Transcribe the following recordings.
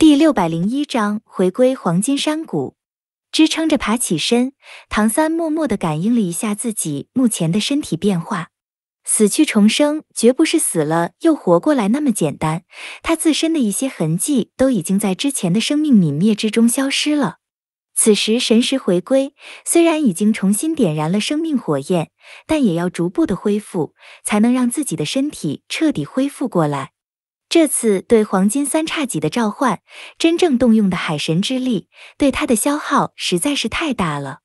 第六百零一章回归黄金山谷，支撑着爬起身，唐三默默的感应了一下自己目前的身体变化。死去重生，绝不是死了又活过来那么简单。他自身的一些痕迹都已经在之前的生命泯灭之中消失了。此时神识回归，虽然已经重新点燃了生命火焰，但也要逐步的恢复，才能让自己的身体彻底恢复过来。这次对黄金三叉戟的召唤，真正动用的海神之力，对他的消耗实在是太大了，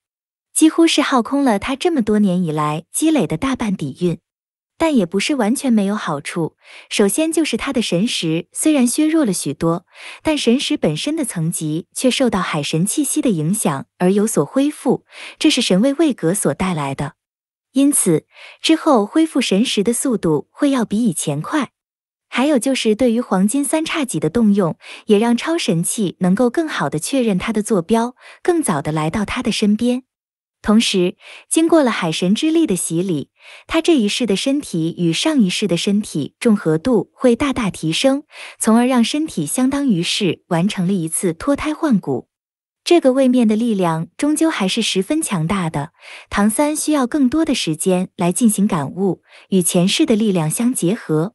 几乎是耗空了他这么多年以来积累的大半底蕴。但也不是完全没有好处。首先就是他的神识虽然削弱了许多，但神识本身的层级却受到海神气息的影响而有所恢复，这是神位位格所带来的。因此之后恢复神识的速度会要比以前快。还有就是对于黄金三叉戟的动用，也让超神器能够更好的确认它的坐标，更早的来到它的身边。同时，经过了海神之力的洗礼，他这一世的身体与上一世的身体重合度会大大提升，从而让身体相当于是完成了一次脱胎换骨。这个位面的力量终究还是十分强大的，唐三需要更多的时间来进行感悟，与前世的力量相结合。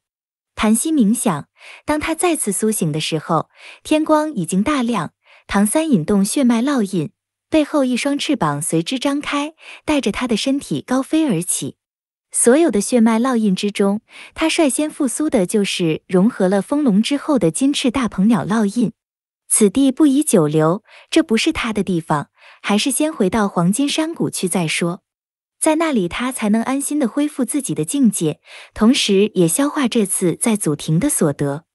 盘膝冥想，当他再次苏醒的时候，天光已经大亮。唐三引动血脉烙印，背后一双翅膀随之张开，带着他的身体高飞而起。所有的血脉烙印之中，他率先复苏的就是融合了风龙之后的金翅大鹏鸟烙印。此地不宜久留，这不是他的地方，还是先回到黄金山谷去再说。在那里，他才能安心的恢复自己的境界，同时也消化这次在祖庭的所得。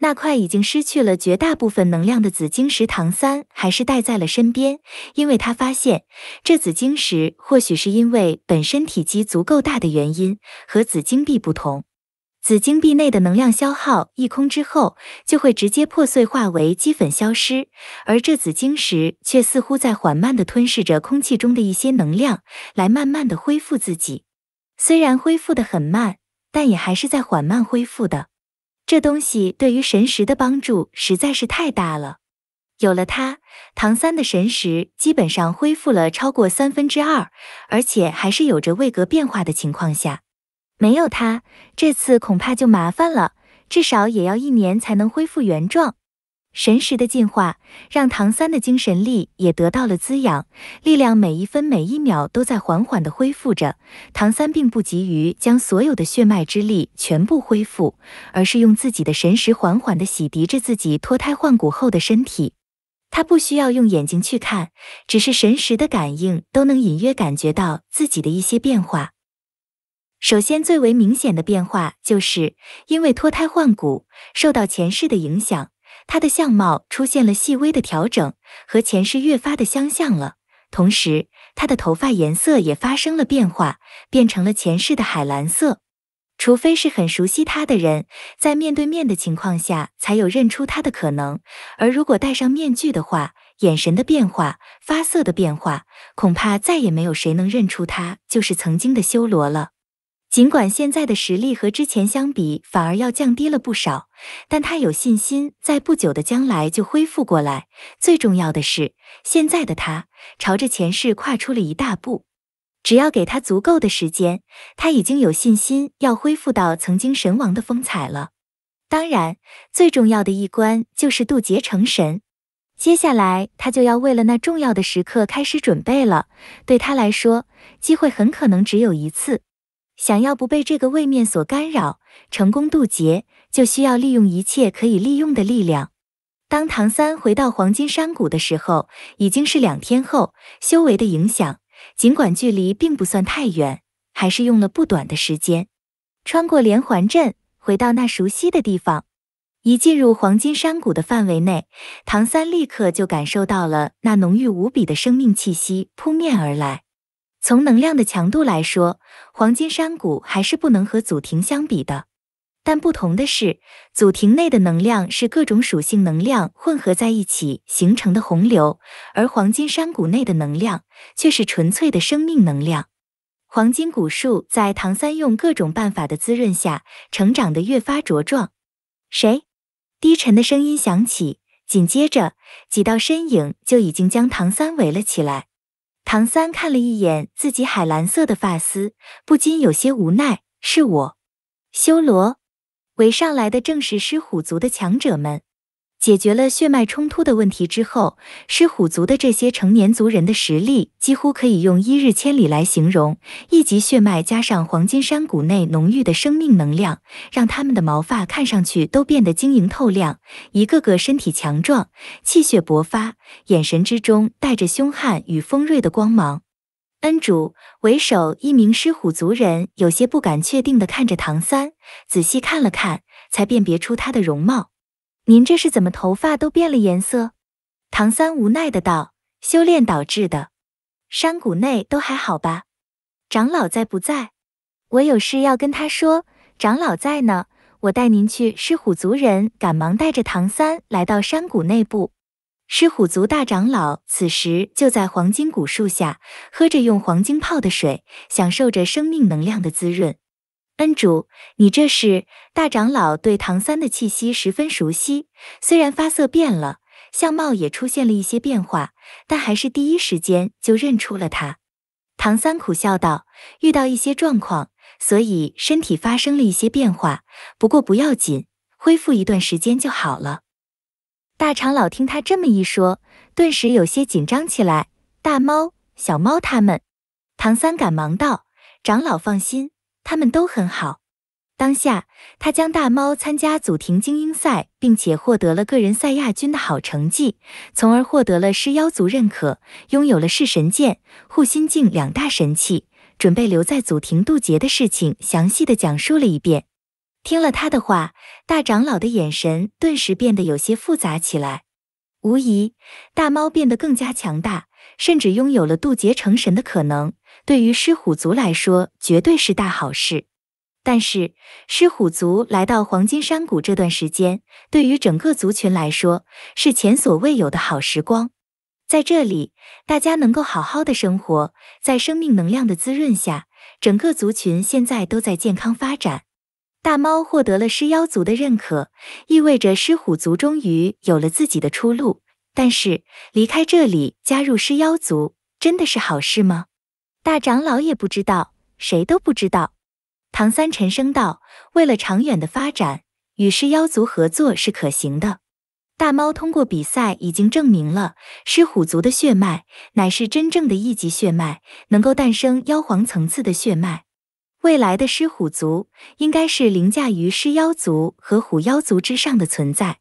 那块已经失去了绝大部分能量的紫晶石，唐三还是带在了身边，因为他发现这紫晶石或许是因为本身体积足够大的原因，和紫晶币不同。紫晶壁内的能量消耗一空之后，就会直接破碎化为齑粉消失。而这紫晶石却似乎在缓慢的吞噬着空气中的一些能量，来慢慢的恢复自己。虽然恢复的很慢，但也还是在缓慢恢复的。这东西对于神识的帮助实在是太大了。有了它，唐三的神识基本上恢复了超过三分之二，而且还是有着位格变化的情况下。没有他，这次恐怕就麻烦了。至少也要一年才能恢复原状。神识的进化让唐三的精神力也得到了滋养，力量每一分每一秒都在缓缓的恢复着。唐三并不急于将所有的血脉之力全部恢复，而是用自己的神识缓缓的洗涤着自己脱胎换骨后的身体。他不需要用眼睛去看，只是神识的感应都能隐约感觉到自己的一些变化。首先，最为明显的变化，就是因为脱胎换骨，受到前世的影响，他的相貌出现了细微的调整，和前世越发的相像了。同时，他的头发颜色也发生了变化，变成了前世的海蓝色。除非是很熟悉他的人，在面对面的情况下，才有认出他的可能。而如果戴上面具的话，眼神的变化，发色的变化，恐怕再也没有谁能认出他就是曾经的修罗了。尽管现在的实力和之前相比反而要降低了不少，但他有信心在不久的将来就恢复过来。最重要的是，现在的他朝着前世跨出了一大步，只要给他足够的时间，他已经有信心要恢复到曾经神王的风采了。当然，最重要的一关就是渡劫成神，接下来他就要为了那重要的时刻开始准备了。对他来说，机会很可能只有一次。想要不被这个位面所干扰，成功渡劫，就需要利用一切可以利用的力量。当唐三回到黄金山谷的时候，已经是两天后，修为的影响，尽管距离并不算太远，还是用了不短的时间，穿过连环阵，回到那熟悉的地方。一进入黄金山谷的范围内，唐三立刻就感受到了那浓郁无比的生命气息扑面而来。从能量的强度来说，黄金山谷还是不能和祖庭相比的。但不同的是，祖庭内的能量是各种属性能量混合在一起形成的洪流，而黄金山谷内的能量却是纯粹的生命能量。黄金古树在唐三用各种办法的滋润下，成长得越发茁壮。谁？低沉的声音响起，紧接着几道身影就已经将唐三围了起来。唐三看了一眼自己海蓝色的发丝，不禁有些无奈。是我，修罗，围上来的正是狮虎族的强者们。解决了血脉冲突的问题之后，狮虎族的这些成年族人的实力几乎可以用一日千里来形容。一级血脉加上黄金山谷内浓郁的生命能量，让他们的毛发看上去都变得晶莹透亮，一个个身体强壮，气血勃发，眼神之中带着凶悍与锋锐的光芒。恩主为首一名狮虎族人有些不敢确定地看着唐三，仔细看了看，才辨别出他的容貌。您这是怎么头发都变了颜色？唐三无奈的道：“修炼导致的。”山谷内都还好吧？长老在不在？我有事要跟他说。长老在呢，我带您去。狮虎族人赶忙带着唐三来到山谷内部。狮虎族大长老此时就在黄金古树下，喝着用黄金泡的水，享受着生命能量的滋润。恩主，你这是大长老对唐三的气息十分熟悉，虽然发色变了，相貌也出现了一些变化，但还是第一时间就认出了他。唐三苦笑道：“遇到一些状况，所以身体发生了一些变化，不过不要紧，恢复一段时间就好了。”大长老听他这么一说，顿时有些紧张起来。大猫、小猫他们，唐三赶忙道：“长老放心。”他们都很好。当下，他将大猫参加祖庭精英赛，并且获得了个人赛亚军的好成绩，从而获得了狮妖族认可，拥有了噬神剑、护心镜两大神器，准备留在祖庭渡劫的事情，详细的讲述了一遍。听了他的话，大长老的眼神顿时变得有些复杂起来。无疑，大猫变得更加强大，甚至拥有了渡劫成神的可能。对于狮虎族来说，绝对是大好事。但是狮虎族来到黄金山谷这段时间，对于整个族群来说是前所未有的好时光。在这里，大家能够好好的生活，在生命能量的滋润下，整个族群现在都在健康发展。大猫获得了狮妖族的认可，意味着狮虎族终于有了自己的出路。但是离开这里加入狮妖族，真的是好事吗？大长老也不知道，谁都不知道。唐三沉声道：“为了长远的发展，与狮妖族合作是可行的。大猫通过比赛已经证明了狮虎族的血脉乃是真正的一级血脉，能够诞生妖皇层次的血脉。未来的狮虎族应该是凌驾于狮妖族和虎妖族之上的存在。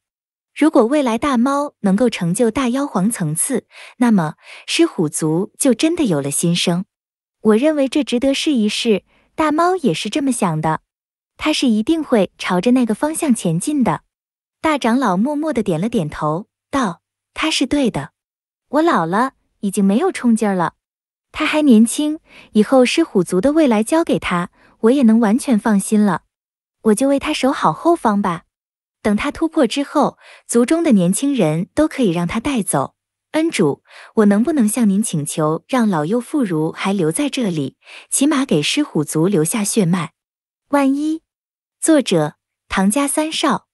如果未来大猫能够成就大妖皇层次，那么狮虎族就真的有了新生。”我认为这值得试一试，大猫也是这么想的，它是一定会朝着那个方向前进的。大长老默默的点了点头，道：“他是对的，我老了，已经没有冲劲儿了，他还年轻，以后狮虎族的未来交给他，我也能完全放心了。我就为他守好后方吧，等他突破之后，族中的年轻人都可以让他带走。”恩主，我能不能向您请求，让老幼妇孺还留在这里，起码给狮虎族留下血脉？万一……作者：唐家三少。